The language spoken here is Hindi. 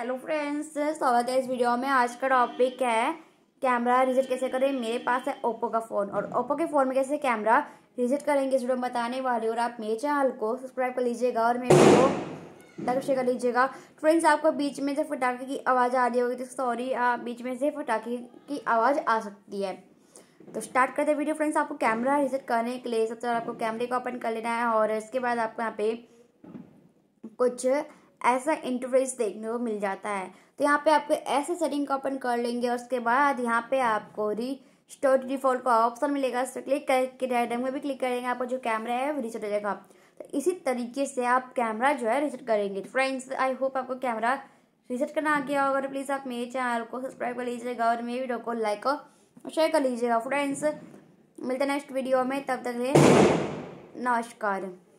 हेलो फ्रेंड्स स्वागत है इस वीडियो में आज का टॉपिक है कैमरा रिजिट कैसे करें मेरे पास है ओप्पो का फ़ोन और ओप्पो के फ़ोन में कैसे कैमरा रिसेट करेंगे इस वीडियो में बताने वाले और आप मेरे चैनल को सब्सक्राइब कर लीजिएगा और मेरे को लाइक शेयर कर लीजिएगा फ्रेंड्स आपको बीच में जब फटाखे की आवाज़ आ रही होगी तो सॉरी बीच में से फटाखे की आवाज़ आ सकती है तो स्टार्ट करते हैं वीडियो फ्रेंड्स आपको कैमरा रिसेट करने के लिए सबसे पहले आपको कैमरे को ओपन कर लेना है और इसके बाद आपको यहाँ पे कुछ ऐसा इंटरफेस देखने को मिल जाता है तो यहाँ पे आपको ऐसे सेटिंग को ओपन कर लेंगे और उसके बाद यहाँ पे आपको री स्टोर डिफॉल्ट का ऑप्शन मिलेगा उस पर क्लिक करके डायग्राम में भी क्लिक करेंगे आपको जो कैमरा है वो रिसेट हो जाएगा तो इसी तरीके से आप कैमरा जो है रिसेट करेंगे फ्रेंड्स आई होप आपको कैमरा रिसेट करना आ गया होगा प्लीज़ तो आप मेरे चैनल को सब्सक्राइब कर लीजिएगा और मेरे वीडियो को लाइक और शेयर कर लीजिएगा फ्रेंड्स मिलते हैं नेक्स्ट वीडियो में तब तक है नमस्कार